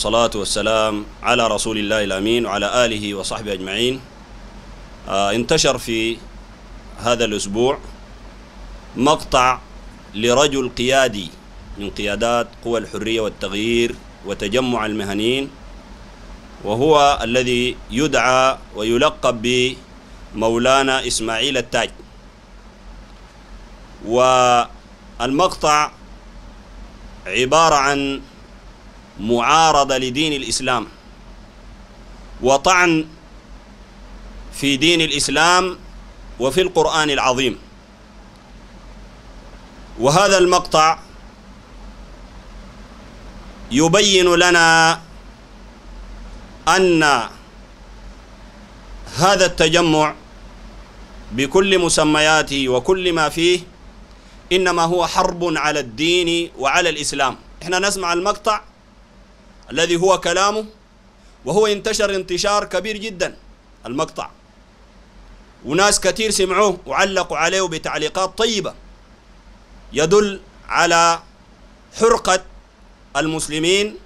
والصلاة والسلام على رسول الله الأمين وعلى آله وصحبه أجمعين آه، انتشر في هذا الأسبوع مقطع لرجل قيادي من قيادات قوى الحرية والتغيير وتجمع المهنيين وهو الذي يدعى ويلقب بمولانا إسماعيل التاج والمقطع عبارة عن معارضة لدين الإسلام وطعن في دين الإسلام وفي القرآن العظيم وهذا المقطع يبين لنا أن هذا التجمع بكل مسمياته وكل ما فيه إنما هو حرب على الدين وعلى الإسلام إحنا نسمع المقطع الذي هو كلامه وهو انتشر انتشار كبير جدا المقطع وناس كثير سمعوه وعلقوا عليه بتعليقات طيبة يدل على حرقة المسلمين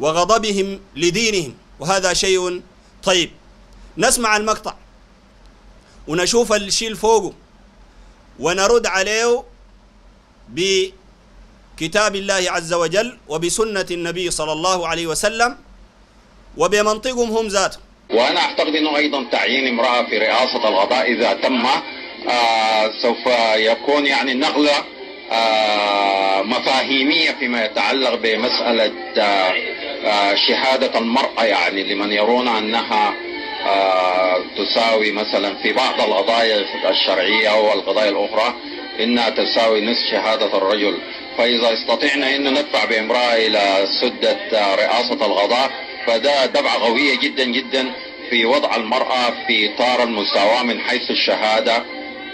وغضبهم لدينهم وهذا شيء طيب نسمع المقطع ونشوف الشيء فوقه ونرد عليه ب كتاب الله عز وجل وبسنة النبي صلى الله عليه وسلم وبمنطقهم هم ذاته وأنا أعتقد أنه أيضا تعيين امرأة في رئاسة القضاء إذا تم آه سوف يكون يعني نقلة آه مفاهيمية فيما يتعلق بمسألة آه, آه، شهادة المرأة يعني لمن يرون أنها آه، تساوي مثلا في بعض القضايا الشرعية والقضايا الأخرى إنها تساوي نصف شهادة الرجل فإذا استطعنا أن ندفع بامرأة إلى سدة رئاسة القضاء فده دفعة قوية جدا جدا في وضع المرأة في إطار المساواة من حيث الشهادة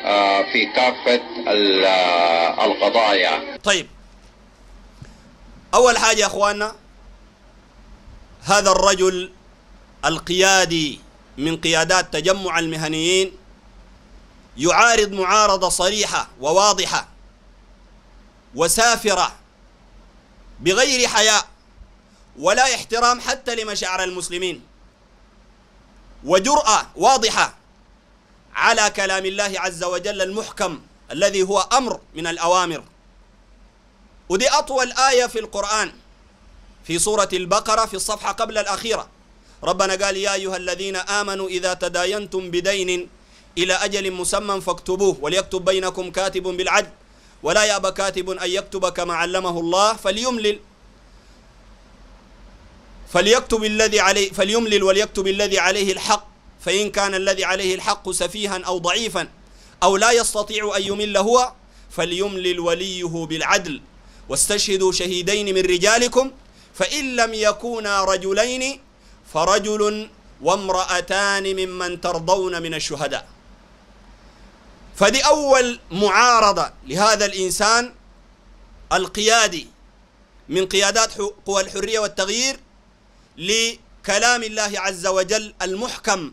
آه، في كافة آه، القضايا يعني. طيب أول حاجة يا أخواننا هذا الرجل القيادي من قيادات تجمع المهنيين يعارض معارضة صريحة وواضحة وسافرة بغير حياء ولا احترام حتى لمشاعر المسلمين وجرأة واضحة على كلام الله عز وجل المحكم الذي هو أمر من الأوامر ودي أطول آية في القرآن في سورة البقرة في الصفحة قبل الأخيرة ربنا قال يا أيها الذين آمنوا إذا تداينتم بدين إلى أجل مسمى فاكتبوه وليكتب بينكم كاتب بالعدل ولا يأبى كاتب أن يكتب كما علمه الله فليملل فليكتب الذي عليه فليملل وليكتب الذي عليه الحق فإن كان الذي عليه الحق سفيها أو ضعيفا أو لا يستطيع أن يمل هو فليملل وليه بالعدل واستشهدوا شهيدين من رجالكم فإن لم يكونا رجلين فرجل وامرأتان ممن ترضون من الشهداء فدي أول معارضة لهذا الإنسان القيادي من قيادات قوى الحرية والتغيير لكلام الله عز وجل المحكم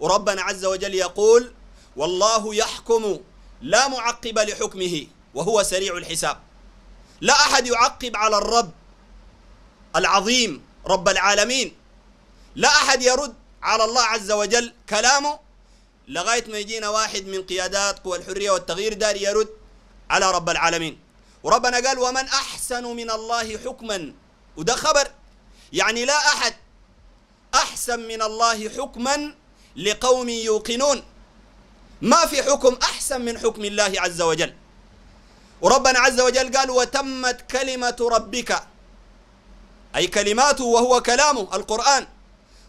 وربنا عز وجل يقول والله يحكم لا معقب لحكمه وهو سريع الحساب لا أحد يعقب على الرب العظيم رب العالمين لا أحد يرد على الله عز وجل كلامه لغاية ما يجينا واحد من قيادات قوى الحرية والتغيير دار يرد على رب العالمين وربنا قال ومن أحسن من الله حكما وده خبر يعني لا أحد أحسن من الله حكما لقوم يوقنون ما في حكم أحسن من حكم الله عز وجل وربنا عز وجل قال وتمت كلمة ربك أي كلماته وهو كلامه القرآن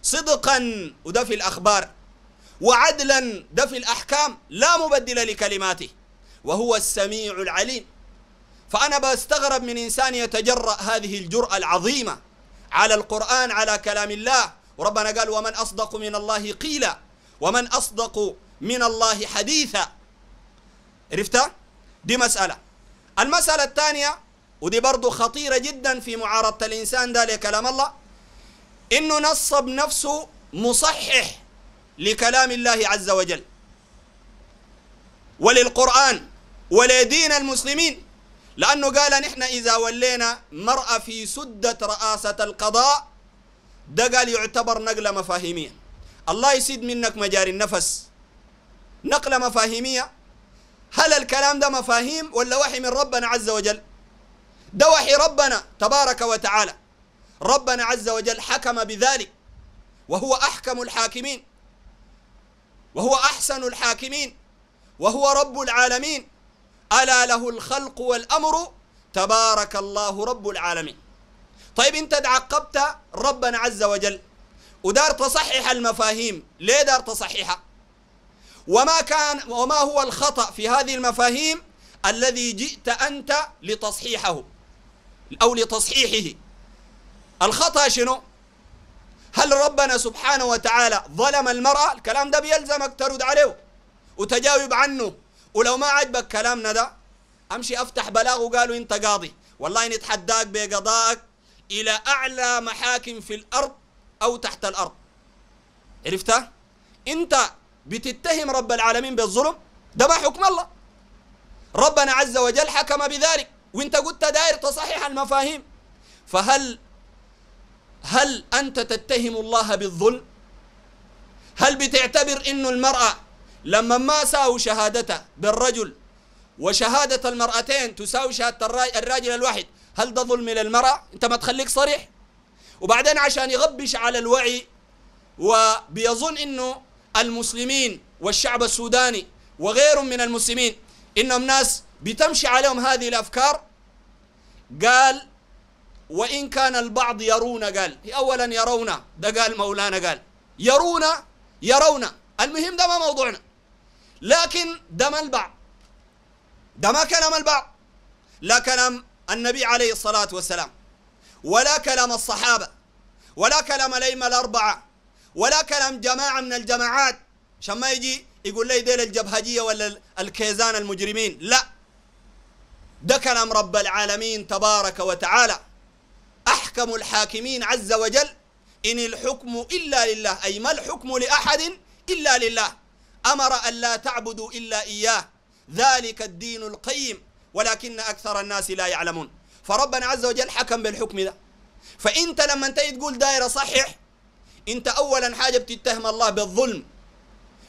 صدقا وده في الأخبار وعدلا ده في الأحكام لا مبدل لكلماته وهو السميع العليم فأنا بستغرب من إنسان يتجرأ هذه الجرأة العظيمة على القرآن على كلام الله وربنا قال ومن أصدق من الله قيلا ومن أصدق من الله حديثا عرفتها؟ دي مسألة المسألة الثانية ودي برضو خطيرة جدا في معارضة الإنسان ده لكلام الله إنه نصب نفسه مصحح لكلام الله عز وجل وللقرآن ولدين المسلمين لأنه قال نحن إذا ولينا مرأة في سدة رئاسة القضاء ده قال يعتبر نقلة مفاهيمية الله يسيد منك مجاري النفس نقلة مفاهيمية هل الكلام ده مفاهيم ولا وحي من ربنا عز وجل ده وحي ربنا تبارك وتعالى ربنا عز وجل حكم بذلك وهو أحكم الحاكمين وهو أحسن الحاكمين وهو رب العالمين ألا له الخلق والأمر تبارك الله رب العالمين طيب أنت تعقبت ربنا عز وجل ودار تصحح المفاهيم ليه دار تصححها وما كان وما هو الخطأ في هذه المفاهيم الذي جئت أنت لتصحيحه أو لتصحيحه الخطأ شنو هل ربنا سبحانه وتعالى ظلم المرأة الكلام ده بيلزمك ترد عليه وتجاوب عنه ولو ما عجبك كلامنا ده امشي افتح بلاغ وقالوا انت قاضي والله نتحداك بقضائك الى اعلى محاكم في الارض او تحت الارض عرفتها انت بتتهم رب العالمين بالظلم ده ما حكم الله ربنا عز وجل حكم بذلك وانت قلت داير تصحيح المفاهيم فهل هل أنت تتهم الله بالظلم هل بتعتبر إنه المرأة لما ما ساووا شهادته بالرجل وشهادة المرأتين تساوي شهادة الراجل الواحد هل ده ظلم للمرأة أنت ما تخليك صريح وبعدين عشان يغبش على الوعي وبيظن إنه المسلمين والشعب السوداني وغيرهم من المسلمين إنهم ناس بتمشي عليهم هذه الأفكار قال وإن كان البعض يرون قال أولا يرون ده قال مولانا قال يرون يرون المهم ده ما موضوعنا لكن ده ما البعض ده ما كلام البعض لا كلام النبي عليه الصلاة والسلام ولا كلام الصحابة ولا كلام الأئمة الأربعة ولا كلام جماعة من الجماعات عشان ما يجي يقول لي ديل الجبهجية ولا الكيزان المجرمين لا ده كلام رب العالمين تبارك وتعالى أحكم الحاكمين عز وجل إن الحكم إلا لله أي ما الحكم لأحد إلا لله أمر أن لا تعبدوا إلا إياه ذلك الدين القيم ولكن أكثر الناس لا يعلمون فربنا عز وجل حكم بالحكم ده فأنت لما أنت تقول دايرة صحح أنت أولا حاجة بتتهم الله بالظلم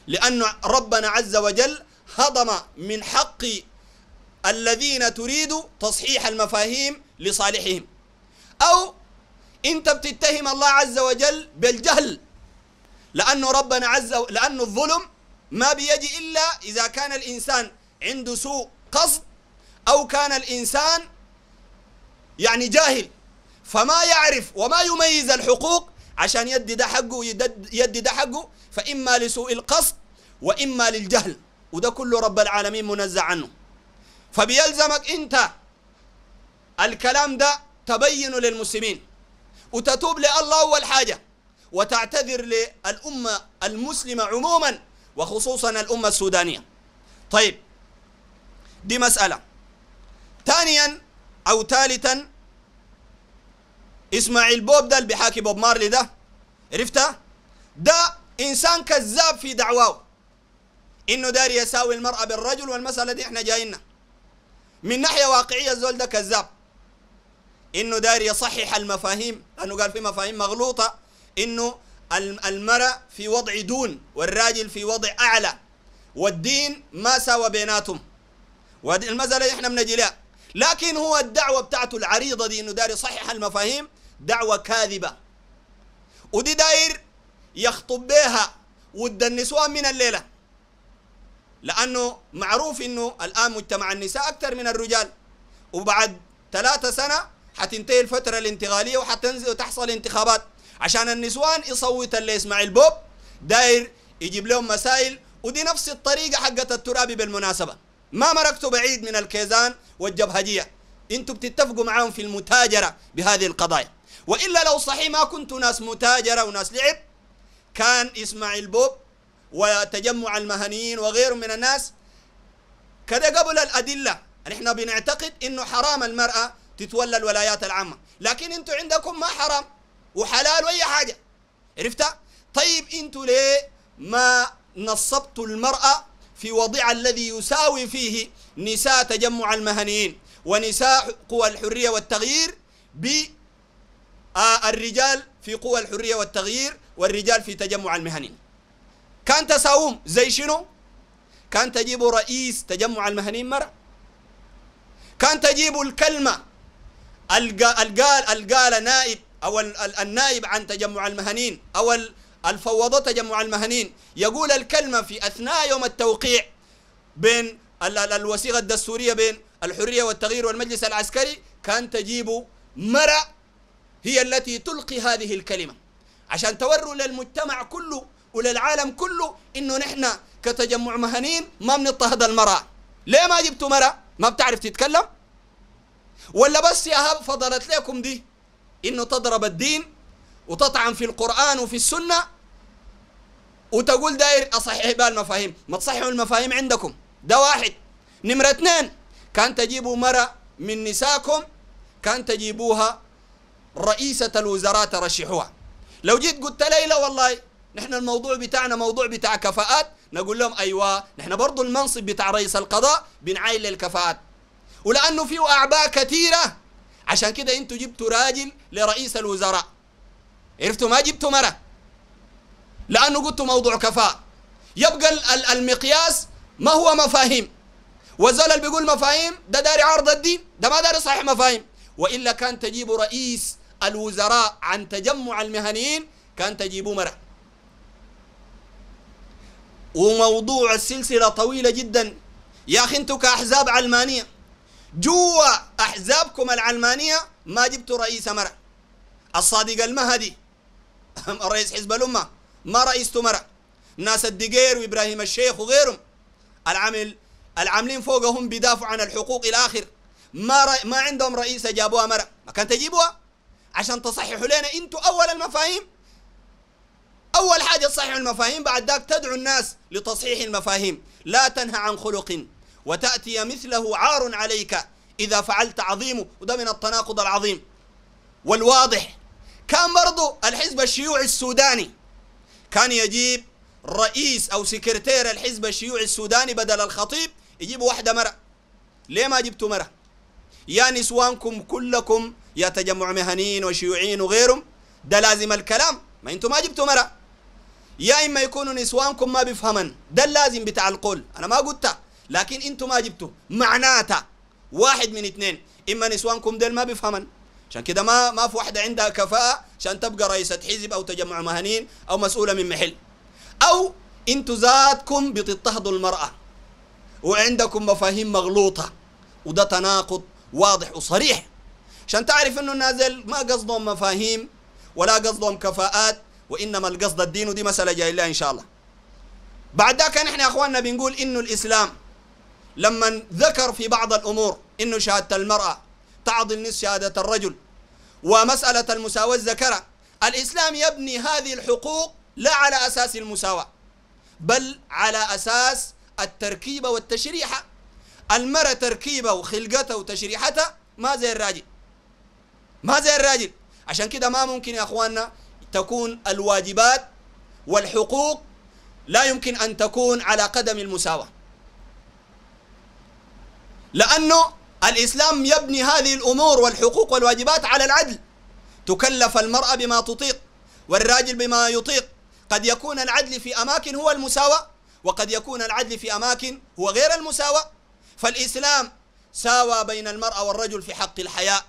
لأن ربنا عز وجل هضم من حق الذين تريد تصحيح المفاهيم لصالحهم أو أنت بتتهم الله عز وجل بالجهل لأنه ربنا عز و... لأنه الظلم ما بيجي إلا إذا كان الإنسان عنده سوء قصد أو كان الإنسان يعني جاهل فما يعرف وما يميز الحقوق عشان يدي ده حقه يدي ده حقه فإما لسوء القصد وإما للجهل وده كله رب العالمين منزع عنه فبيلزمك أنت الكلام ده تبين للمسلمين وتتوب لله أول حاجة وتعتذر للأمة المسلمة عموما وخصوصا الأمة السودانية طيب دي مسألة ثانيا أو ثالثا اسماعيل بوب ده اللي بيحاكي بوب مارلي ده عرفته ده إنسان كذاب في دعواه إنه داري يساوي المرأة بالرجل والمسألة دي إحنا جاينا من ناحية واقعية الزول ده كذاب انه داير يصحح المفاهيم لانه قال في مفاهيم مغلوطه انه المرأة في وضع دون والراجل في وضع اعلى والدين ما ساوى بيناتهم وهذه المسألة احنا بنجي لها لكن هو الدعوة بتاعته العريضة دي انه داير يصحح المفاهيم دعوة كاذبة ودي داير يخطب بها ود النسوان من الليلة لأنه معروف انه الآن مجتمع النساء أكثر من الرجال وبعد ثلاثة سنة حتنتهي الفترة الانتقالية وحتنزل وتحصل انتخابات عشان النسوان يصوت اللي اسماعيل بوب داير يجيب لهم مسائل ودي نفس الطريقة حقت الترابي بالمناسبة ما مرقتوا بعيد من الكيزان والجبهجية انتوا بتتفقوا معاهم في المتاجرة بهذه القضايا وإلا لو صحيح ما كنتوا ناس متاجرة وناس لعب كان إسماعيل بوب وتجمع المهنيين وغيرهم من الناس كده قبل الأدلة نحن بنعتقد أنه حرام المرأة تتولى الولايات العامة لكن انتو عندكم ما حرام وحلال واي حاجة عرفتها طيب انتو ليه ما نصبتوا المرأة في وضع الذي يساوي فيه نساء تجمع المهنيين ونساء قوى الحرية والتغيير بالرجال آه، في قوى الحرية والتغيير والرجال في تجمع المهنيين كان تساوم زي شنو كان تجيبوا رئيس تجمع المهنيين مرأة كان تجيبوا الكلمة القال القال نائب او النائب عن تجمع المهنيين او الفوضى تجمع المهنيين يقول الكلمة في أثناء يوم التوقيع بين الوثيقة الدستورية بين الحرية والتغيير والمجلس العسكري كان تجيب مرا هي التي تلقي هذه الكلمة عشان توروا للمجتمع كله وللعالم كله انه نحن كتجمع مهنيين ما بنضطهد المرأة ليه ما جبتوا مرا ما بتعرف تتكلم ولا بس يا هاب فضلت لكم دي انه تضرب الدين وتطعن في القرآن وفي السنة وتقول داير اصحح بها المفاهيم ما تصححوا المفاهيم عندكم ده واحد نمرة اثنين كان تجيبوا مرة من نساكم كان تجيبوها رئيسة الوزراء ترشحوها لو جيت قلت ليلى والله نحن الموضوع بتاعنا موضوع بتاع كفاءات نقول لهم ايوه نحن برضو المنصب بتاع رئيس القضاء بنعاين للكفاءات ولأنه فيه أعباء كثيرة عشان كده انتوا جبتوا راجل لرئيس الوزراء عرفتوا ما جبتوا مرة لأنه قلتوا موضوع كفاءة يبقى المقياس ما هو مفاهيم والزلل اللي بيقول مفاهيم ده داري عرض الدين ده ما داري صحيح مفاهيم وإلا كان تجيب رئيس الوزراء عن تجمع المهنيين كان تجيبوا مرة وموضوع السلسلة طويلة جدا يا أخي أنتوا كأحزاب علمانية جوا أحزابكم العلمانية ما جبتوا رئيس مرأ الصادق المهدي رئيس حزب الأمة ما رئيسته مرأ ناس الدقير وإبراهيم الشيخ وغيرهم العمل العاملين فوقهم بيدافعوا عن الحقوق إلى آخر ما رأي ما عندهم رئيس جابوها مرأ ما كان تجيبوها عشان تصححوا لنا انتوا اول المفاهيم اول حاجه تصححوا المفاهيم بعد ذاك تدعو الناس لتصحيح المفاهيم لا تنهى عن خلق وتأتي مثله عار عليك إذا فعلت عظيمه وده من التناقض العظيم والواضح كان برضو الحزب الشيوعي السوداني كان يجيب رئيس أو سكرتير الحزب الشيوعي السوداني بدل الخطيب يجيب واحدة مرأة ليه ما جبتوا مرأة يا نسوانكم كلكم يا تجمع مهنيين وشيوعيين وغيرهم ده لازم الكلام ما انتم ما جبتوا مرأة يا إما يكونوا نسوانكم ما بيفهمن ده اللازم بتاع القول أنا ما قلتها لكن انتم ما جبتوا معناتها واحد من اثنين اما نسوانكم ديل ما بيفهمن عشان كده ما ما في واحده عندها كفاءه عشان تبقى رئيسه حزب او تجمع مهنيين او مسؤوله من محل او انتم ذاتكم بتضطهدوا المراه وعندكم مفاهيم مغلوطه وده تناقض واضح وصريح عشان تعرف انه نازل ما قصدهم مفاهيم ولا قصدهم كفاءات وانما القصد الدين ودي مساله جايه ان شاء الله بعد ذاك نحن يا اخواننا بنقول انه الاسلام لما ذكر في بعض الأمور إنه شهادة المرأة تعضل نصف شهادة الرجل ومسألة المساواة ذكرها الإسلام يبني هذه الحقوق لا على أساس المساواة بل على أساس التركيبة والتشريحة المرأة تركيبة وخلقتها وتشريحتها ما زي الراجل ما زي الراجل عشان كده ما ممكن يا أخواننا تكون الواجبات والحقوق لا يمكن أن تكون على قدم المساواة لأنه الإسلام يبني هذه الأمور والحقوق والواجبات على العدل تكلف المرأة بما تطيق والراجل بما يطيق قد يكون العدل في أماكن هو المساواة وقد يكون العدل في أماكن هو غير المساواة فالإسلام ساوى بين المرأة والرجل في حق الحياء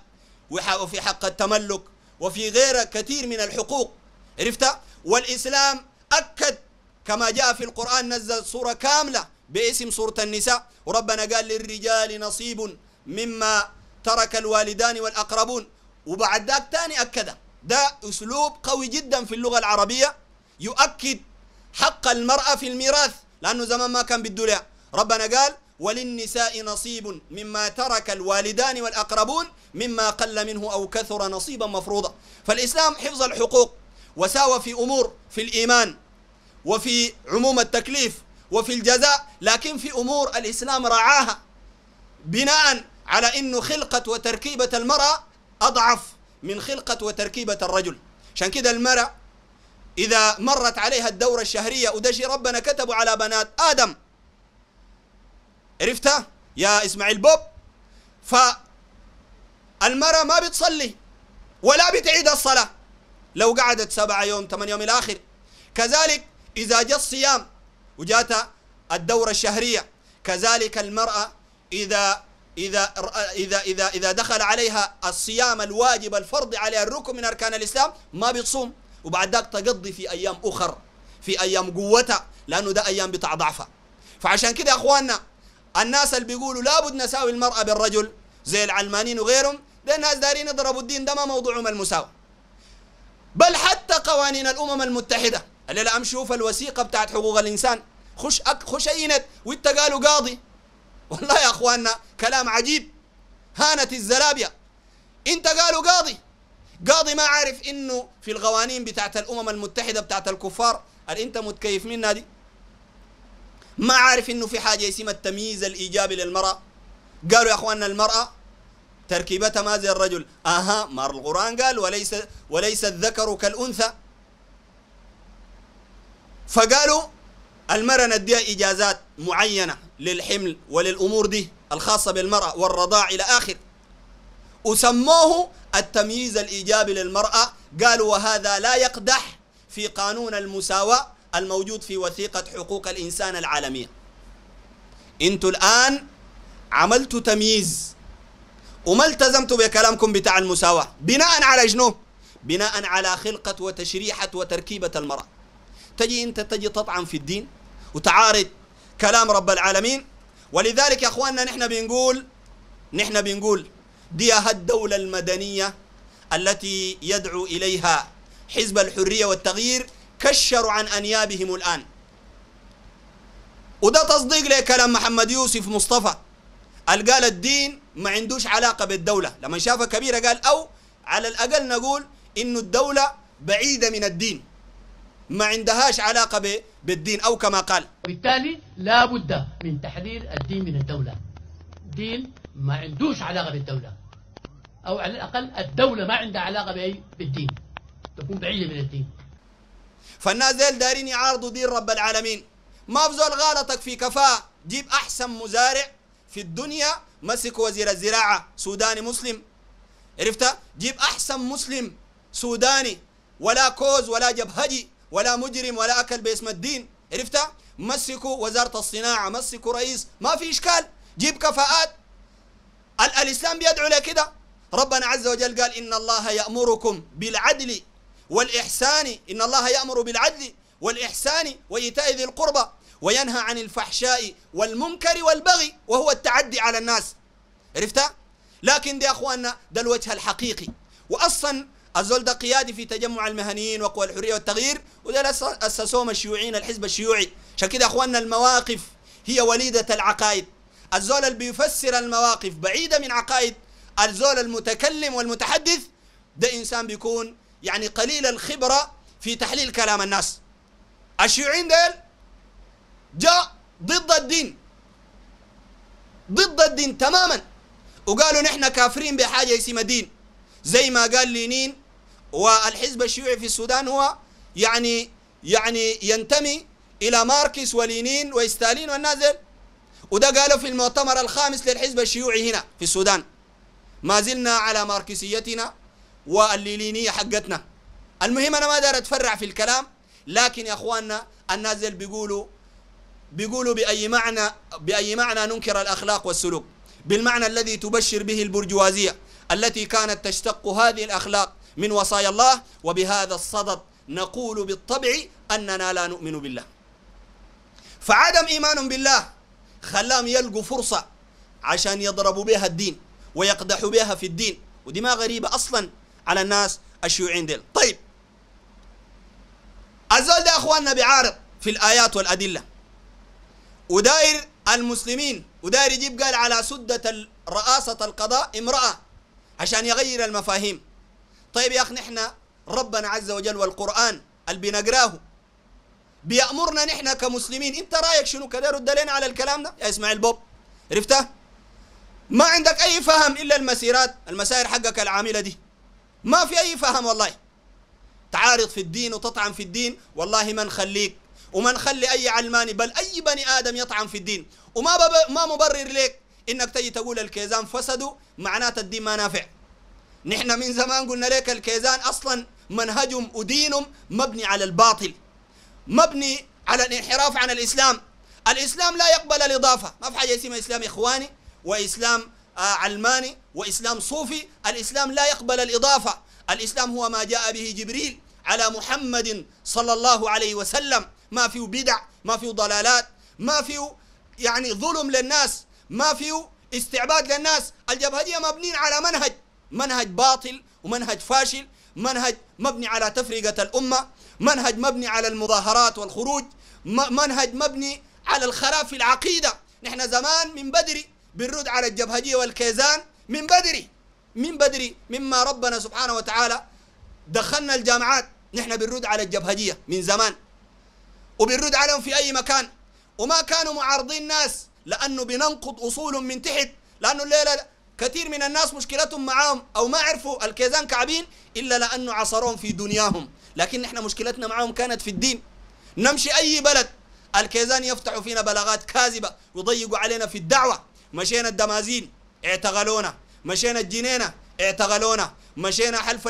وفي حق التملك وفي غير كثير من الحقوق عرفت والإسلام أكد كما جاء في القرآن نزل سورة كاملة باسم سورة النساء وربنا قال للرجال نصيب مما ترك الوالدان والأقربون وبعد ذاك تاني أكده ده أسلوب قوي جدا في اللغة العربية يؤكد حق المرأة في الميراث لأنه زمان ما كان بالدنيا ربنا قال وللنساء نصيب مما ترك الوالدان والأقربون مما قل منه أو كثر نصيبا مفروضا فالإسلام حفظ الحقوق وساوى في أمور في الإيمان وفي عموم التكليف وفي الجزاء لكن في أمور الإسلام رعاها بناء على أنه خلقة وتركيبة المرأة أضعف من خلقة وتركيبة الرجل عشان كده المرأة إذا مرت عليها الدورة الشهرية وده شيء ربنا كتبه على بنات آدم عرفتها يا إسماعيل بوب فالمرأة ما بتصلي ولا بتعيد الصلاة لو قعدت سبعة يوم ثمان يوم الآخر كذلك إذا جاء الصيام وجاتها الدورة الشهرية كذلك المرأة إذا إذا إذا إذا إذا دخل عليها الصيام الواجب الفرض عليها الركن من أركان الإسلام ما بتصوم وبعد ذاك تقضي في أيام أخر في أيام قوتها لأنه ده أيام بتاع ضعفها فعشان كده يا أخواننا الناس اللي بيقولوا لابد نساوي المرأة بالرجل زي العلمانيين وغيرهم ده الناس دارين يضربوا الدين ده ما موضوعهم المساواة بل حتى قوانين الأمم المتحدة قال لي لا امشي شوف الوثيقه بتاعت حقوق الانسان خش أك خش اي نت وانت قالوا قاضي والله يا اخواننا كلام عجيب هانت الزلابيه انت قالوا قاضي قاضي ما عارف انه في القوانين بتاعت الامم المتحده بتاعت الكفار اللي انت متكيف منها دي ما عارف انه في حاجه اسمها التمييز الايجابي للمراه قالوا يا اخواننا المراه تركيبتها ما زي الرجل اها ما القران قال وليس وليس الذكر كالانثى فقالوا المرأة نديها إجازات معينة للحمل وللأمور دي الخاصة بالمرأة والرضاع إلى آخر وسموه التمييز الإيجابي للمرأة قالوا وهذا لا يقدح في قانون المساواة الموجود في وثيقة حقوق الإنسان العالمية انتوا الآن عملتوا تمييز وما التزمتوا بكلامكم بتاع المساواة بناء على جنوب بناء على خلقة وتشريحة وتركيبة المرأة تجي انت تجي تطعن في الدين وتعارض كلام رب العالمين ولذلك يا اخواننا نحن بنقول نحن بنقول دي الدولة المدنية التي يدعو إليها حزب الحرية والتغيير كشروا عن أنيابهم الآن وده تصديق لكلام محمد يوسف مصطفى قال قال الدين ما عندوش علاقة بالدولة لما شافها كبيرة قال أو على الأقل نقول إنه الدولة بعيدة من الدين ما عندهاش علاقة بالدين أو كما قال بالتالي لا بد من تحرير الدين من الدولة دين ما عندوش علاقة بالدولة أو على الأقل الدولة ما عندها علاقة بأي بالدين تكون بعيدة من الدين فالناس ديل دارين يعارضوا دين رب العالمين ما بزول غلطك في كفاء جيب أحسن مزارع في الدنيا مسك وزير الزراعة سوداني مسلم عرفت جيب أحسن مسلم سوداني ولا كوز ولا جبهجي ولا مجرم ولا أكل باسم الدين عرفتها مسكوا وزارة الصناعة مسكوا رئيس ما في إشكال جيب كفاءات ال الإسلام بيدعو لكده ربنا عز وجل قال إن الله يأمركم بالعدل والإحسان إن الله يأمر بالعدل والإحسان وإيتاء ذي القربى وينهى عن الفحشاء والمنكر والبغي وهو التعدي على الناس عرفتها؟ لكن دي أخواننا ده الوجه الحقيقي وأصلا الزول ده قيادي في تجمع المهنيين وقوى الحريه والتغيير وده اسسوهم الشيوعيين الحزب الشيوعي عشان كده اخواننا المواقف هي وليده العقائد الزول اللي بيفسر المواقف بعيده من عقائد الزول المتكلم والمتحدث ده انسان بيكون يعني قليل الخبره في تحليل كلام الناس الشيوعيين ديل جاء ضد الدين ضد الدين تماما وقالوا نحن كافرين بحاجه اسمها دين زي ما قال لينين والحزب الشيوعي في السودان هو يعني يعني ينتمي إلى ماركس ولينين وستالين والنازل وده قالوا في المؤتمر الخامس للحزب الشيوعي هنا في السودان ما زلنا على ماركسيتنا واللينينيه حقتنا المهم أنا ما دار أتفرع في الكلام لكن يا أخواننا النازل بيقولوا بيقولوا بأي معنى بأي معنى ننكر الأخلاق والسلوك بالمعنى الذي تبشر به البرجوازية التي كانت تشتق هذه الأخلاق من وصايا الله وبهذا الصدد نقول بالطبع أننا لا نؤمن بالله فعدم إيمان بالله خلاهم يلقوا فرصة عشان يضربوا بها الدين ويقدحوا بها في الدين ودي ما غريبة أصلا على الناس الشيوعيين ديل طيب الزول ده أخواننا بيعارض في الآيات والأدلة وداير المسلمين وداير يجيب قال على سدة رئاسة القضاء امرأة عشان يغير المفاهيم طيب يا أخي نحن ربنا عز وجل والقرآن اللي بنقراه بيأمرنا نحن كمسلمين أنت رأيك شنو كده رد لنا على الكلام ده يا إسماعيل بوب عرفته ما عندك أي فهم إلا المسيرات المسائر حقك العاملة دي ما في أي فهم والله تعارض في الدين وتطعن في الدين والله ما نخليك وما نخلي أي علماني بل أي بني آدم يطعن في الدين وما ما مبرر لك إنك تجي تقول الكيزان فسدوا معناته الدين ما نافع نحن من زمان قلنا لك الكيزان أصلا منهجهم ودينهم مبني على الباطل مبني على الانحراف عن الإسلام الإسلام لا يقبل الإضافة ما في حاجة اسمها إسلام إخواني وإسلام آه، علماني وإسلام صوفي الإسلام لا يقبل الإضافة الإسلام هو ما جاء به جبريل على محمد صلى الله عليه وسلم ما فيه بدع ما فيه ضلالات ما فيه يعني ظلم للناس ما فيه استعباد للناس الجبهجية مبنين على منهج منهج باطل ومنهج فاشل منهج مبني على تفرقة الأمة منهج مبني على المظاهرات والخروج منهج مبني على الخراف في العقيدة نحن زمان من بدري بنرد على الجبهجية والكيزان من بدري من بدري مما ربنا سبحانه وتعالى دخلنا الجامعات نحن بنرد على الجبهجية من زمان وبنرد عليهم في أي مكان وما كانوا معارضين ناس لأنه بننقض أصول من تحت لأنه الليلة كثير من الناس مشكلتهم معاهم أو ما عرفوا الكيزان كعبين إلا لأنه عصرهم في دنياهم لكن إحنا مشكلتنا معاهم كانت في الدين نمشي أي بلد الكيزان يفتحوا فينا بلاغات كاذبة ويضيقوا علينا في الدعوة مشينا الدمازين اعتغلونا مشينا الجنينة اعتغلونا مشينا حلف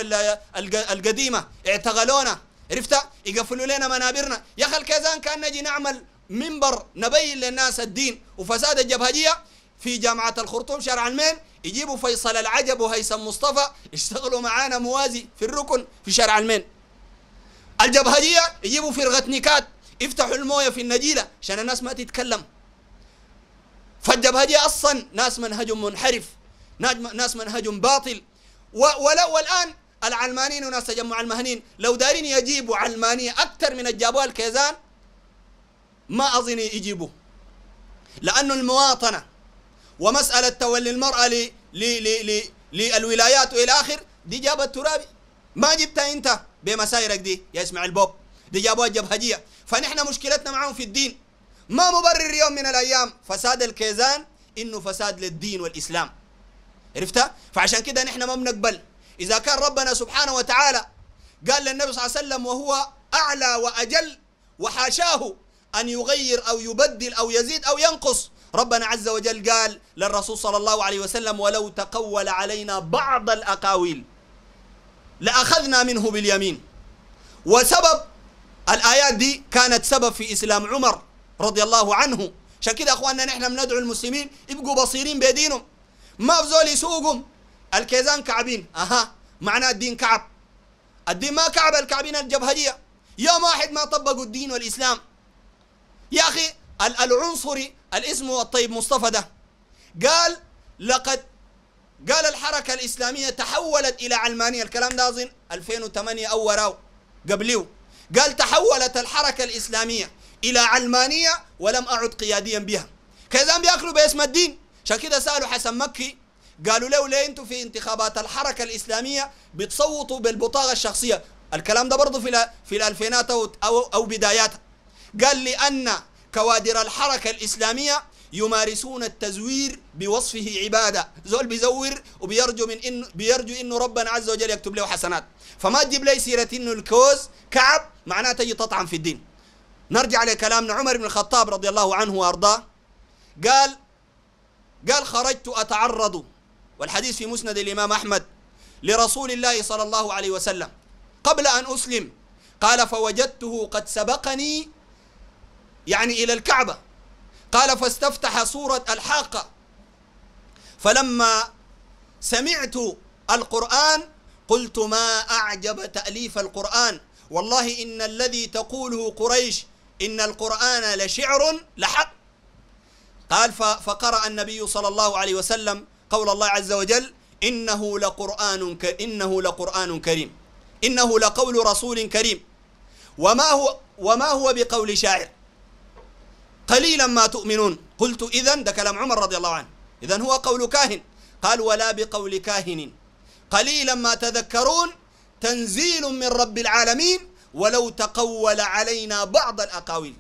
القديمة اعتغلونا عرفت يقفلوا لنا منابرنا يا أخي الكيزان كان نجي نعمل منبر نبين للناس الدين وفساد الجبهجية في جامعة الخرطوم شارع الميل يجيبوا فيصل العجب وهيثم مصطفى يشتغلوا معانا موازي في الركن في شارع المين الجبهجية يجيبوا فرقة نكات يفتحوا المويه في النجيلة عشان الناس ما تتكلم فالجبهجية أصلا ناس منهجهم منحرف ناس منهجهم باطل ولا والآن العلمانيين وناس تجمع المهنيين لو دارين يجيبوا علمانية أكثر من الجابوها الكيزان ما أظن يجيبوا لأنه المواطنة ومسألة تولي المرأة لي لي لي لي للولايات وإلى آخر دي جابت ترابي ما جبتها أنت بمسايرك دي يا اسمع البوب دي جابوها جبهجية فنحن مشكلتنا معهم في الدين ما مبرر يوم من الأيام فساد الكيزان إنه فساد للدين والإسلام عرفتها؟ فعشان كده نحن ما بنقبل إذا كان ربنا سبحانه وتعالى قال للنبي صلى الله عليه وسلم وهو أعلى وأجل وحاشاه أن يغير أو يبدل أو يزيد أو ينقص ربنا عز وجل قال للرسول صلى الله عليه وسلم ولو تقول علينا بعض الأقاويل لأخذنا منه باليمين وسبب الآيات دي كانت سبب في إسلام عمر رضي الله عنه عشان كده أخواننا نحن بندعو المسلمين يبقوا بصيرين بدينهم ما في زول يسوقهم الكيزان كعبين أها معناه الدين كعب الدين ما كعب الكعبين الجبهجية يوم واحد ما طبقوا الدين والإسلام يا أخي العنصري الاسم الطيب مصطفى ده قال لقد قال الحركة الإسلامية تحولت إلى علمانية الكلام ده أظن 2008 أو وراه قبله قال تحولت الحركة الإسلامية إلى علمانية ولم أعد قياديا بها كذا بيأكلوا باسم الدين عشان كده سألوا حسن مكي قالوا له ليه أنتم في انتخابات الحركة الإسلامية بتصوتوا بالبطاقة الشخصية الكلام ده برضه في في الألفينات أو أو, أو بداياتها قال لأن كوادر الحركة الإسلامية يمارسون التزوير بوصفه عباده زول بيزور وبيرجو من انه بيرجو انه ربنا عز وجل يكتب له حسنات فما تجيب لي سيره انه الكوز كعب معناه تجي تطعن في الدين نرجع لكلامنا عمر بن الخطاب رضي الله عنه وارضاه قال قال خرجت اتعرض والحديث في مسند الامام احمد لرسول الله صلى الله عليه وسلم قبل ان اسلم قال فوجدته قد سبقني يعني إلى الكعبة قال فاستفتح سورة الحاقة فلما سمعت القرآن قلت ما أعجب تأليف القرآن والله إن الذي تقوله قريش إن القرآن لشعر لحق قال فقرأ النبي صلى الله عليه وسلم قول الله عز وجل إنه لقرآن إنه لقرآن كريم إنه لقول رسول كريم وما هو وما هو بقول شاعر قليلا ما تؤمنون قلت إذا ده كلام عمر رضي الله عنه إذا هو قول كاهن قال ولا بقول كاهن قليلا ما تذكرون تنزيل من رب العالمين ولو تقول علينا بعض الأقاويل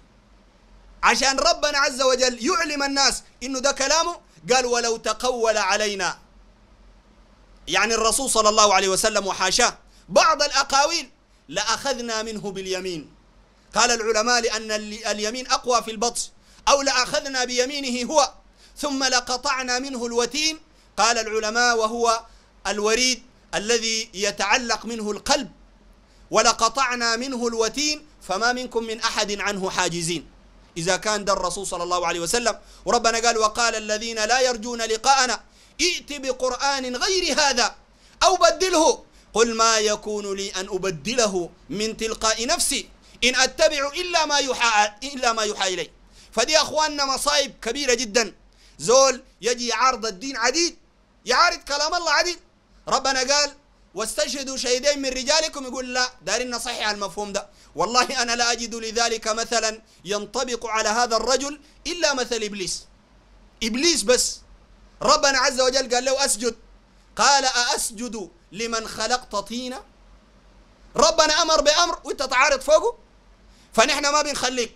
عشان ربنا عز وجل يعلم الناس إنه ده كلامه قال ولو تقول علينا يعني الرسول صلى الله عليه وسلم وحاشاه بعض الأقاويل لأخذنا منه باليمين قال العلماء لأن اليمين أقوى في البطش أو لأخذنا بيمينه هو ثم لقطعنا منه الوتين قال العلماء وهو الوريد الذي يتعلق منه القلب ولقطعنا منه الوتين فما منكم من أحد عنه حاجزين إذا كان در الرسول صلى الله عليه وسلم وربنا قال وقال الذين لا يرجون لقاءنا ائت بقرآن غير هذا أو بدله قل ما يكون لي أن أبدله من تلقاء نفسي إن أتبع إلا ما يحا إلا ما يحا إلي فدي أخواننا مصايب كبيرة جدا زول يجي يعارض الدين عديد يعارض كلام الله عديد ربنا قال واستشهدوا شهيدين من رجالكم يقول لا دارين نصحح المفهوم ده والله أنا لا أجد لذلك مثلا ينطبق على هذا الرجل إلا مثل إبليس إبليس بس ربنا عز وجل قال له أسجد قال أأسجد لمن خلقت طينا ربنا أمر بأمر وأنت تعارض فوقه فنحن ما بنخليك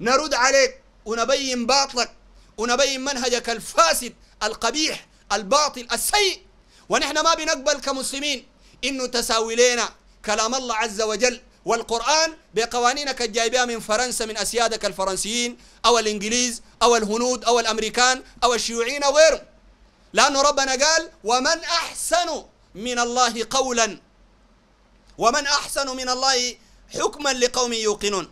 نرد عليك ونبين باطلك ونبين منهجك الفاسد القبيح الباطل السيء ونحن ما بنقبل كمسلمين انه تساوي لنا كلام الله عز وجل والقرآن بقوانينك الجايبها من فرنسا من أسيادك الفرنسيين أو الإنجليز أو الهنود أو الأمريكان أو الشيوعيين أو غيرهم لانه ربنا قال ومن أحسن من الله قولا ومن أحسن من الله حكما لقوم يوقنون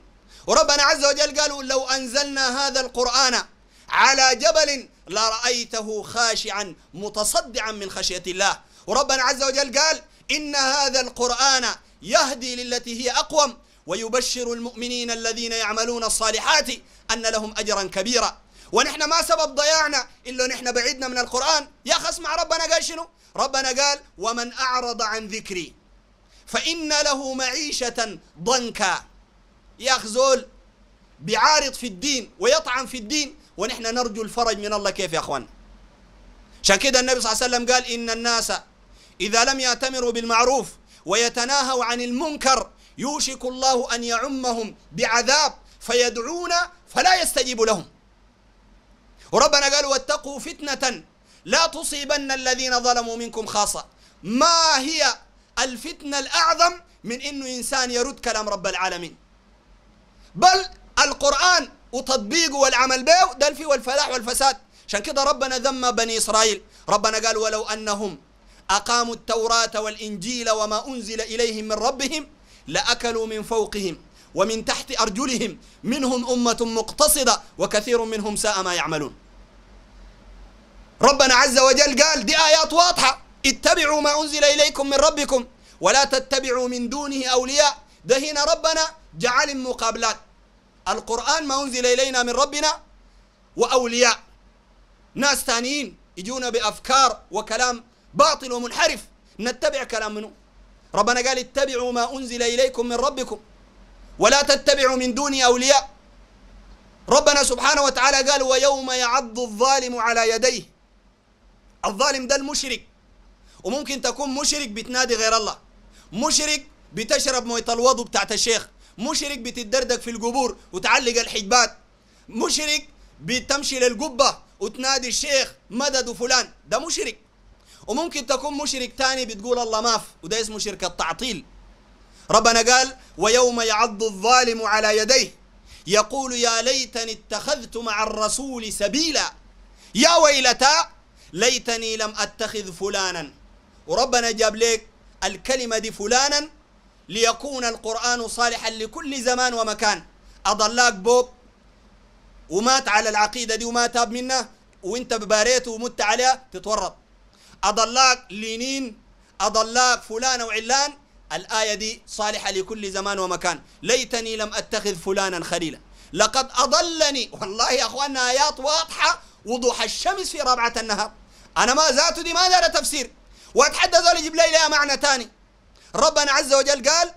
وربنا عز وجل قال لو أنزلنا هذا القرآن على جبل لرأيته خاشعا متصدعا من خشية الله وربنا عز وجل قال إن هذا القرآن يهدي للتي هي أقوم ويبشر المؤمنين الذين يعملون الصالحات أن لهم أجرا كبيرا ونحن ما سبب ضياعنا إلا نحن بعيدنا من القرآن يا أخي اسمع ربنا قال شنو ربنا قال ومن أعرض عن ذكري فإن له معيشة ضنكا يا زول بيعارض في الدين ويطعن في الدين ونحن نرجو الفرج من الله كيف يا اخوان عشان كده النبي صلى الله عليه وسلم قال ان الناس اذا لم ياتمروا بالمعروف ويتناهوا عن المنكر يوشك الله ان يعمهم بعذاب فيدعون فلا يستجيب لهم وربنا قال واتقوا فتنه لا تصيبن الذين ظلموا منكم خاصه ما هي الفتنه الاعظم من انه انسان يرد كلام رب العالمين بل القرآن وتطبيقه والعمل به ده فيه الفلاح والفساد عشان كده ربنا ذم بني إسرائيل ربنا قال ولو أنهم أقاموا التوراة والإنجيل وما أنزل إليهم من ربهم لأكلوا من فوقهم ومن تحت أرجلهم منهم أمة مقتصدة وكثير منهم ساء ما يعملون ربنا عز وجل قال دي آيات واضحة اتبعوا ما أنزل إليكم من ربكم ولا تتبعوا من دونه أولياء ده هنا ربنا جعل مقابلات القرآن ما أنزل إلينا من ربنا وأولياء ناس ثانيين يجونا بأفكار وكلام باطل ومنحرف نتبع كلام منه ربنا قال اتبعوا ما أنزل إليكم من ربكم ولا تتبعوا من دون أولياء ربنا سبحانه وتعالى قال ويوم يعض الظالم على يديه الظالم ده المشرك وممكن تكون مشرك بتنادي غير الله مشرك بتشرب مويه الوضو بتاعت الشيخ مشرك بتدردك في القبور وتعلق الحجبات مشرك بتمشي للقبة وتنادي الشيخ مدد وفلان ده مشرك وممكن تكون مشرك تاني بتقول الله ماف وده اسمه شرك التعطيل ربنا قال ويوم يعض الظالم على يديه يقول يا ليتني اتخذت مع الرسول سبيلا يا ويلتا ليتني لم اتخذ فلانا وربنا جاب لك الكلمة دي فلانا ليكون القرآن صالحا لكل زمان ومكان أضلاك بوب ومات على العقيدة دي وما تاب منها وانت بباريته ومت عليها تتورط أضلاك لينين أضلاك فلان وعلان الآية دي صالحة لكل زمان ومكان ليتني لم أتخذ فلانا خليلا لقد أضلني والله يا أخواننا آيات واضحة وضوح الشمس في ربعة النهار أنا ما ذاته دي ما دار تفسير وأتحدى ذول يجيب لي لها معنى تاني ربنا عز وجل قال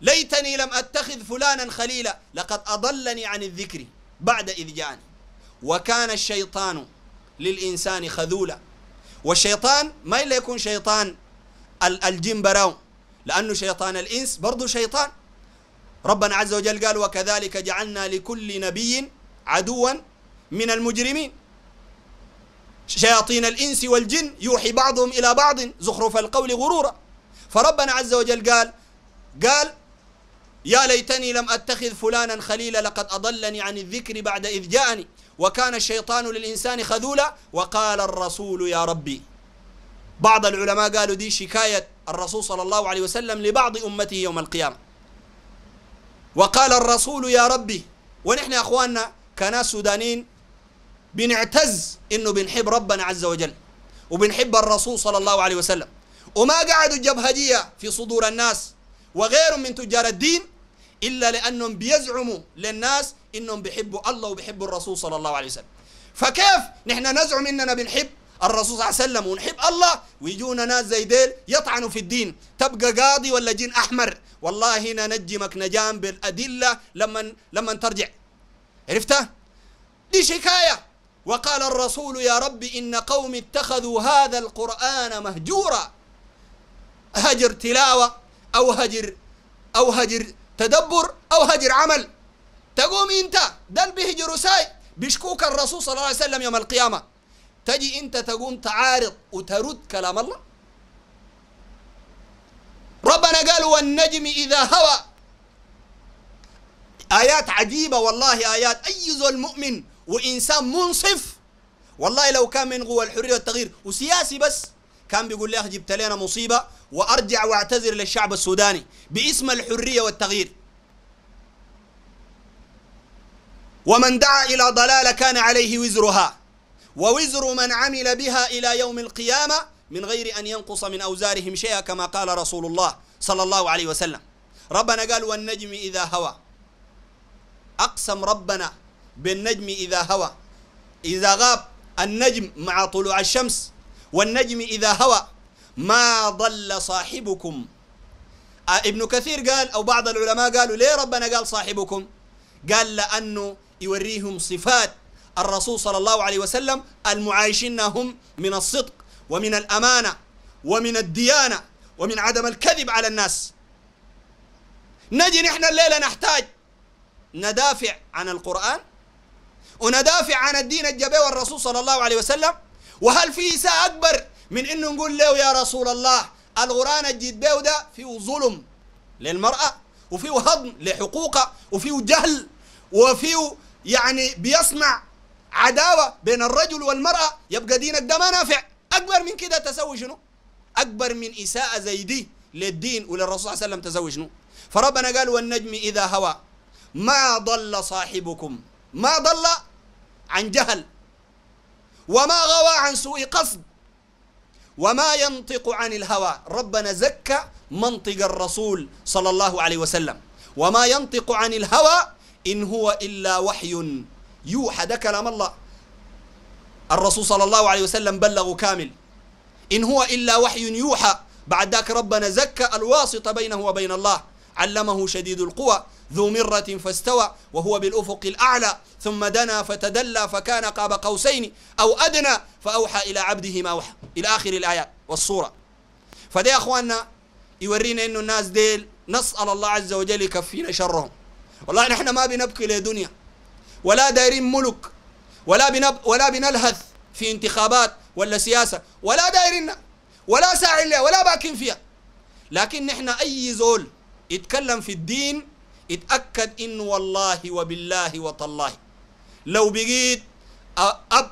ليتني لم أتخذ فلانا خليلا لقد أضلني عن الذكر بعد إذ جاءني وكان الشيطان للإنسان خذولا والشيطان ما إلا يكون شيطان الجن براون لأنه شيطان الإنس برضو شيطان ربنا عز وجل قال وكذلك جعلنا لكل نبي عدوا من المجرمين شياطين الإنس والجن يوحي بعضهم إلى بعض زخرف القول غرورا فربنا عز وجل قال قال يا ليتني لم أتخذ فلانا خليلا لقد أضلني عن الذكر بعد إذ جاءني وكان الشيطان للإنسان خذولا وقال الرسول يا ربي بعض العلماء قالوا دي شكاية الرسول صلى الله عليه وسلم لبعض أمته يوم القيامة وقال الرسول يا ربي ونحن يا أخواننا كناس سودانيين بنعتز إنه بنحب ربنا عز وجل وبنحب الرسول صلى الله عليه وسلم وما قعدوا جبهجية في صدور الناس وغيرهم من تجار الدين إلا لأنهم بيزعموا للناس إنهم بيحبوا الله وبيحبوا الرسول صلى الله عليه وسلم فكيف نحن نزعم إننا بنحب الرسول صلى الله عليه وسلم ونحب الله ويجونا ناس زي ديل يطعنوا في الدين تبقى قاضي ولا جين أحمر والله ننجمك نجام بالأدلة لما لما ترجع عرفتها؟ دي شكاية وقال الرسول يا رب إن قوم اتخذوا هذا القرآن مهجورا هجر تلاوة أو هجر أو هجر تدبر أو هجر عمل تقوم أنت دل بهجر ساي بشكوك الرسول صلى الله عليه وسلم يوم القيامة تجي أنت تقوم تعارض وترد كلام الله ربنا قال والنجم إذا هوى آيات عجيبة والله آيات أي زول مؤمن وإنسان منصف والله لو كان من قوى الحرية والتغيير وسياسي بس كان بيقول لي أخي جبت لنا مصيبة وأرجع وأعتذر للشعب السوداني باسم الحرية والتغيير ومن دعا إلى ضلال كان عليه وزرها ووزر من عمل بها إلى يوم القيامة من غير أن ينقص من أوزارهم شيئا كما قال رسول الله صلى الله عليه وسلم ربنا قال والنجم إذا هوى أقسم ربنا بالنجم إذا هوى إذا غاب النجم مع طلوع الشمس والنجم إذا هوى ما ضل صاحبكم آه، ابن كثير قال أو بعض العلماء قالوا ليه ربنا قال صاحبكم قال لأنه يوريهم صفات الرسول صلى الله عليه وسلم المعايشين هم من الصدق ومن الأمانة ومن الديانة ومن عدم الكذب على الناس نجي نحن الليلة نحتاج ندافع عن القرآن وندافع عن الدين الجبي والرسول صلى الله عليه وسلم وهل في إساءة أكبر من انه نقول له يا رسول الله القران الجديد ده فيه ظلم للمراه وفيه هضم لحقوقها وفيه جهل وفيه يعني بيصنع عداوه بين الرجل والمراه يبقى دينك ده ما نافع اكبر من كده تسوي شنو؟ اكبر من اساءه زي دي للدين وللرسول صلى الله عليه وسلم تسوي شنو؟ فربنا قال والنجم اذا هوى ما ضل صاحبكم ما ضل عن جهل وما غوى عن سوء قصد وما ينطق عن الهوى ربنا زكى منطق الرسول صلى الله عليه وسلم وما ينطق عن الهوى إن هو إلا وحي يوحى ده كلام الله الرسول صلى الله عليه وسلم بلغ كامل إن هو إلا وحي يوحى بعد ذاك ربنا زكى الواسطة بينه وبين الله علمه شديد القوى ذو مرة فاستوى وهو بالأفق الأعلى ثم دنا فتدلى فكان قاب قوسين أو أدنى فأوحى إلى عبده ما أوحى إلى آخر الآيات والصورة فده يا أخواننا يورينا إنه الناس ديل نسأل الله عز وجل يكفينا شرهم والله نحن ما بنبكي لدنيا ولا دايرين ملك ولا بنب ولا بنلهث في انتخابات ولا سياسة ولا دايرين ولا ساعي لها ولا باكين فيها لكن نحن أي زول يتكلم في الدين يتأكد إنه والله وبالله وتالله لو بقيت أب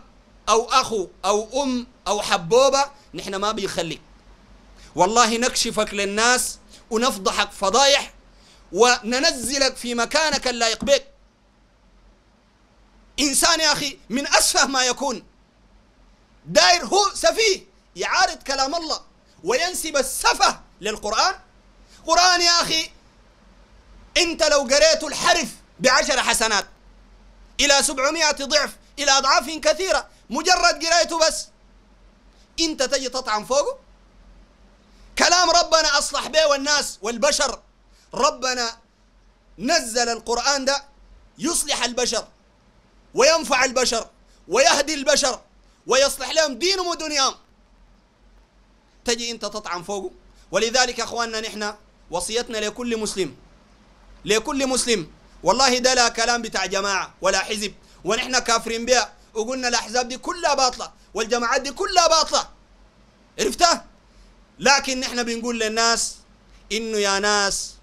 أو أخو أو أم أو حبوبة نحن ما بيخليك والله نكشفك للناس ونفضحك فضايح وننزلك في مكانك اللائق بك إنسان يا أخي من أسفه ما يكون داير هو سفيه يعارض كلام الله وينسب السفه للقرآن قرآن يا أخي أنت لو قريت الحرف بعشر حسنات إلى سبعمائة ضعف إلى أضعاف كثيرة مجرد قرايته بس انت تجي تطعن فوقه كلام ربنا اصلح به والناس والبشر ربنا نزل القران ده يصلح البشر وينفع البشر ويهدي البشر ويصلح لهم دينهم ودنياهم تجي انت تطعن فوقه ولذلك اخواننا نحن وصيتنا لكل مسلم لكل مسلم والله ده لا كلام بتاع جماعه ولا حزب ونحن كافرين بها وقلنا الاحزاب دي كلها باطله والجماعات دي كلها باطلة عرفتها لكن نحن بنقول للناس انه يا ناس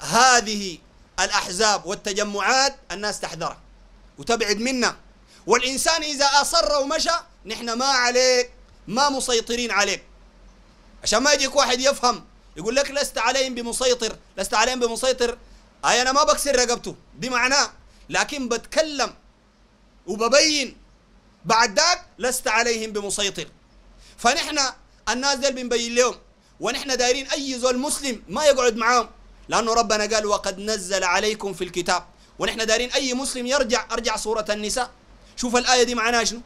هذه الاحزاب والتجمعات الناس تحذرها وتبعد منا والانسان اذا اصر ومشى نحن ما عليك ما مسيطرين عليك عشان ما يجيك واحد يفهم يقول لك لست عليهم بمسيطر لست عليهم بمسيطر اي انا ما بكسر رقبته دي معناه لكن بتكلم وببين بعد ذاك لست عليهم بمسيطر فنحن الناس ديل بنبين لهم ونحن دايرين اي زول مسلم ما يقعد معاهم لانه ربنا قال وقد نزل عليكم في الكتاب ونحن دايرين اي مسلم يرجع ارجع سوره النساء شوف الايه دي معناها شنو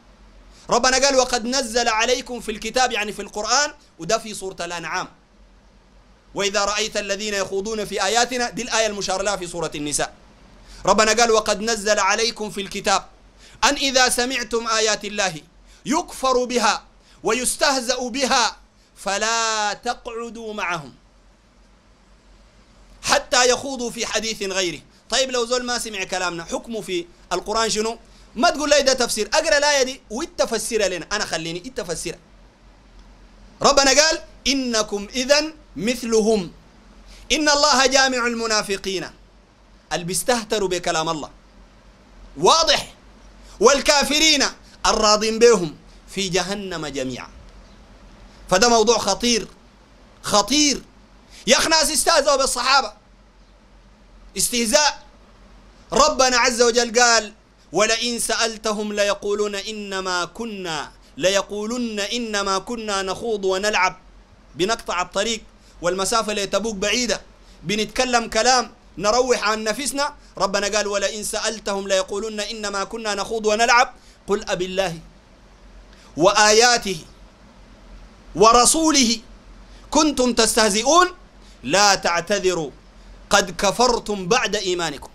ربنا قال وقد نزل عليكم في الكتاب يعني في القران وده في سوره الانعام واذا رايت الذين يخوضون في اياتنا دي الايه المشار لها في سوره النساء ربنا قال وقد نزل عليكم في الكتاب أن إذا سمعتم آيات الله يكفر بها ويستهزأ بها فلا تقعدوا معهم حتى يخوضوا في حديث غيره طيب لو زول ما سمع كلامنا حكمه في القرآن شنو ما تقول لي ده تفسير اقرا الايه دي وتفسرها لنا انا خليني تفسرها ربنا قال انكم اذا مثلهم ان الله جامع المنافقين اللي بيستهتروا بكلام الله واضح والكافرين الراضين بهم في جهنم جميعا فده موضوع خطير خطير يا اخ ناس استهزوا بالصحابة استهزاء ربنا عز وجل قال ولئن سألتهم ليقولون إنما كنا ليقولن إنما كنا نخوض ونلعب بنقطع الطريق والمسافة لتبوك بعيدة بنتكلم كلام نروح عن نفسنا ربنا قال ولئن سألتهم ليقولن إنما كنا نخوض ونلعب قل أب الله وآياته ورسوله كنتم تستهزئون لا تعتذروا قد كفرتم بعد إيمانكم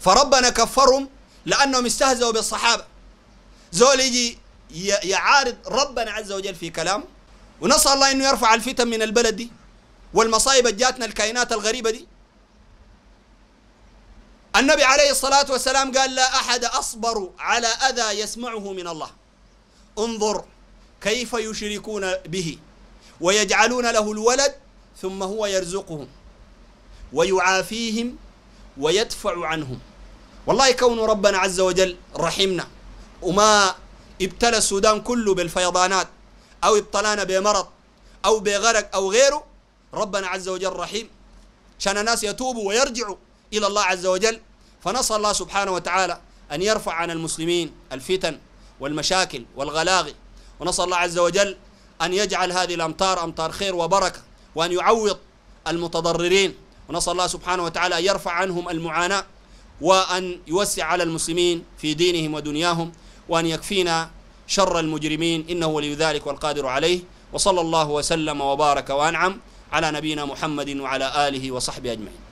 فربنا كفرهم لأنهم استهزئوا بالصحابة زول يجي يعارض ربنا عز وجل في كلام ونسأل الله أنه يرفع الفتن من البلد دي والمصائب جاتنا الكائنات الغريبة دي النبي عليه الصلاة والسلام قال لا أحد أصبر على أذى يسمعه من الله انظر كيف يشركون به ويجعلون له الولد ثم هو يرزقهم ويعافيهم ويدفع عنهم والله كون ربنا عز وجل رحمنا وما ابتلى السودان كله بالفيضانات أو ابتلانا بمرض أو بغرق أو غيره ربنا عز وجل رحيم عشان الناس يتوبوا ويرجعوا إلى الله عز وجل فنسال الله سبحانه وتعالى أن يرفع عن المسلمين الفتن والمشاكل والغلاغي ونسأل الله عز وجل أن يجعل هذه الأمطار أمطار خير وبركة وأن يعوض المتضررين ونسأل الله سبحانه وتعالى أن يرفع عنهم المعاناة وأن يوسع على المسلمين في دينهم ودنياهم وأن يكفينا شر المجرمين إنه ولي ذلك والقادر عليه وصلى الله وسلم وبارك وأنعم على نبينا محمد وعلى آله وصحبه أجمعين